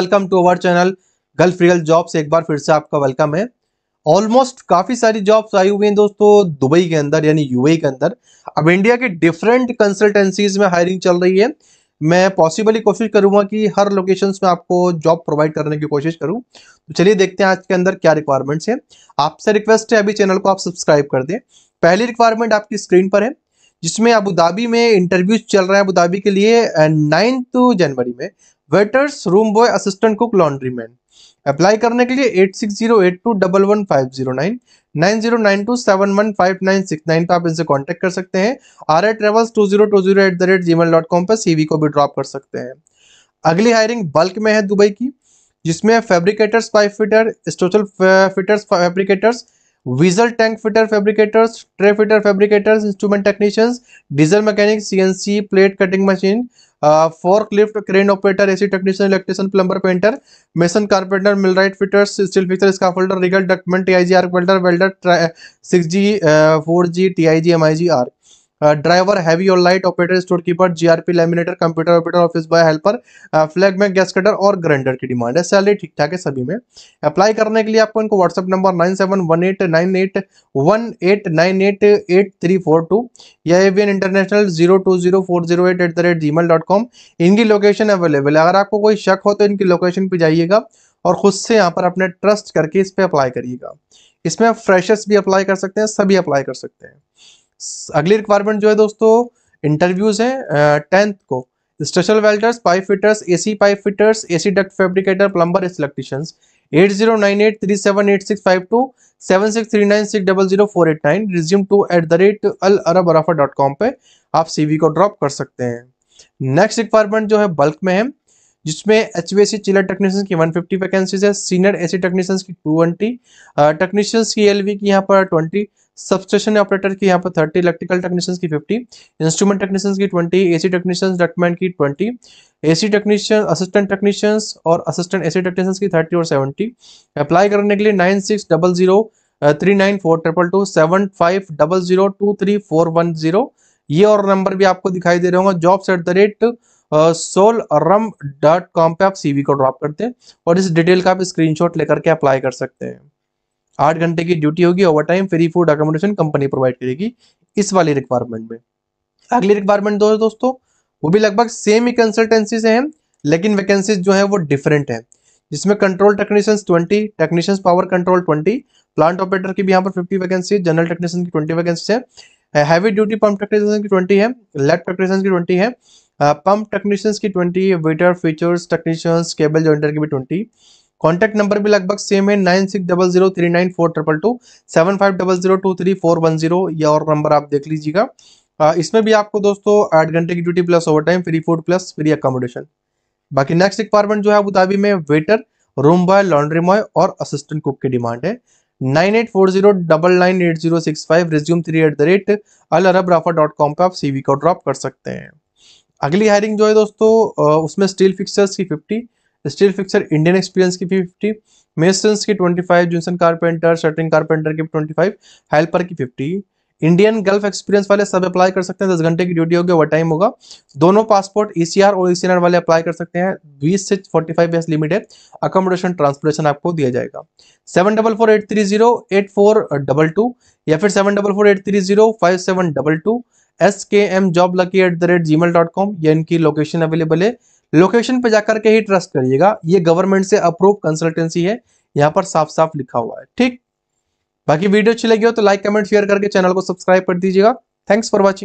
welcome to our channel Gulf real jobs एक बार फिर से आपका वेलकम है ऑलमोस्ट काफ़ी सारी जॉब्स आई हुई हैं दोस्तों दुबई के अंदर यानी यूएई के अंदर अब इंडिया के डिफरेंट कंसल्टेंसीज में हायरिंग चल रही है मैं पॉसिबली कोशिश करूंगा कि हर लोकेशंस में आपको जॉब प्रोवाइड करने की कोशिश करूं तो चलिए देखते हैं आज के अंदर क्या रिक्वायरमेंट्स हैं आपसे रिक्वेस्ट है अभी चैनल को आप सब्सक्राइब कर दें पहली रिक्वायरमेंट आपकी स्क्रीन पर है जिसमें अबू धाबी में इंटरव्यू चल रहा है अबू धाबी के लिए नाइन्थ जनवरी में waiters room boy assistant cook laundry man apply करने के लिए eight six zero eight two double one five zero nine nine zero nine two seven one five nine six nine पर आप इनसे कांटेक्ट कर सकते हैं R A travels two zero two zero at the rate ji mail dot com पर CV को भी drop कर सकते हैं अगली हायरिंग बल्क में है दुबई की जिसमें fabricators pipe fitter structural fitters fabricators vessel tank fitter fabricators tray fitter fabricators instrument technicians diesel mechanic CNC plate cutting machine fork lift crane operator AC technician electrician plumber painter mason carpenter millwright fitters steel fixer folder rigger duct man T I G arc welder welder six G four G T I G M I G arc driver uh, heavy uh, और light operator store keeper GRP laminator computer operator office boy helper flag में gas cutter और grinder की demand है salary ठीक ठाक है सभी में अप्लाई करने के लिए आपको इनको WhatsApp number nine seven one eight nine eight one eight nine eight eight three four two या Avian international zero two zero four zero dot com इनकी लोकेशन अवेलेबल है अगर आपको कोई शक हो तो इनकी लोकेशन पर जाइएगा और खुद से यहाँ पर अपने ट्रस्ट करके इस पर अप्लाई करिएगा इसमें आप फ्रेशर्स भी अप्लाई कर सकते हैं सभी अप्लाई कर सकते हैं अगली रिक्वायरमेंट जो है दोस्तों इंटरव्यूज है टेंथ को structural welders pipe fitters AC pipe fitters AC duct fabricator plumber electrician eight zero nine eight three seven eight six five two seven six three nine six double zero four eight nine resume two at the rate Al Arab Arafa dot com पर आप सी we को drop कर सकते हैं next requirement जो है bulk में है जिसमें H V C chiller technicians की 150 फिफ्टी वैकेंसीज है सीनियर एसी टेक्नीशियंस की 220 टेक्नीशियंस की एल की यहाँ पर 20 सबस्टेशन ऑपरेटर की यहाँ पर 30 इलेक्ट्रिकल टेक्नीशियंस की 50 इंस्ट्रूमेंट टेक्नीशियंस की 20 एसी टेक्नीशियंस डॉक्यूमेंट की 20 एसी टेक्नीशियन असिस्टेंट टेक्नीशियंस और असिस्टेंट एसी टेक्नीशियंस की थर्टी और सेवेंटी अप्लाई करने के लिए nine six double zero three nine four triple two seven five double zero two three four one zero ये और number भी आपको दिखाई दे रहे होंगे जॉब्स एट द रेट सोल रम डॉट कॉम पर आप सीवी को ड्रॉप करते हैं और इस डिटेल का आप स्क्रीनशॉट लेकर के अप्लाई कर सकते हैं आठ घंटे की ड्यूटी होगी overtime free food accommodation company provide करेगी इस वाली रिक्वायरमेंट में अगली रिक्वायरमेंट दो है दोस्तों वो भी लगभग सेम ही कंसल्टेंसी से हैं लेकिन वैकेंसीज जो है वो डिफरेंट है जिसमें control technicians 20 technicians power control 20 plant operator की भी यहाँ पर 50 वैकेंसी जनरल टेक्नीशियन की 20 वैकेंसी है हैवी ड्यूटी पंप टेक्नीशियन की 20 है लेट टेक्नीशियन की 20 है पंप uh, टेक्नीशियंस की twenty water features technicians cable jointer की भी ट्वेंटी कॉन्टैक्ट नंबर भी लगभग सेम है nine six double zero three nine four triple two seven five double zero two three four one zero ये और number आप देख लीजिएगा uh, इसमें भी आपको दोस्तों आठ घंटे की duty plus overtime free food plus free accommodation बाकी नेक्स्ट रिक्वायरमेंट जो है अबू धाबी में waiter room boy laundry boy और असिस्टेंट कुक की डिमांड है nine eight four zero double nine eight zero six five resume three at the rate Al Arab Rafa dot com पर आप CV को drop कर सकते हैं अगली हायरिंग जो है दोस्तों उसमें स्टील फिक्सर्स की fifty steel fixer Indian experience की फिफ्टी मेसन्स की ट्वेंटी फाइव जूनसन कारपेंटर शटरिंग कारपेंटर की ट्वेंटी फाइव हेल्पर की फिफ्टी इंडियन गल्फ एक्सपीरियंस वाले सब अप्लाई कर सकते हैं दस घंटे की ड्यूटी होगी वह टाइम होगा दोनों पासपोर्ट ईसीआर e और ईसीआर e वाले अप्लाई कर सकते हैं बीस से फोर्टी फाइव ईयर्स लिमिट है अकोमोडेशन ट्रांसपोर्टेशन आपको दिया जाएगा seven double four eight three zero eight four double two या फिर seven double four eight three zero five seven double two S K M job lucky at the rate ji mail dot com यह इनकी location available है location पे जाकर के ही trust करिएगा ये गवर्नमेंट से अप्रूव कंसल्टेंसी है यहाँ पर साफ साफ लिखा हुआ है ठीक बाकी वीडियो अच्छी लगी हो तो लाइक कमेंट शेयर करके चैनल को सब्सक्राइब कर दीजिएगा थैंक्स फॉर वॉचिंग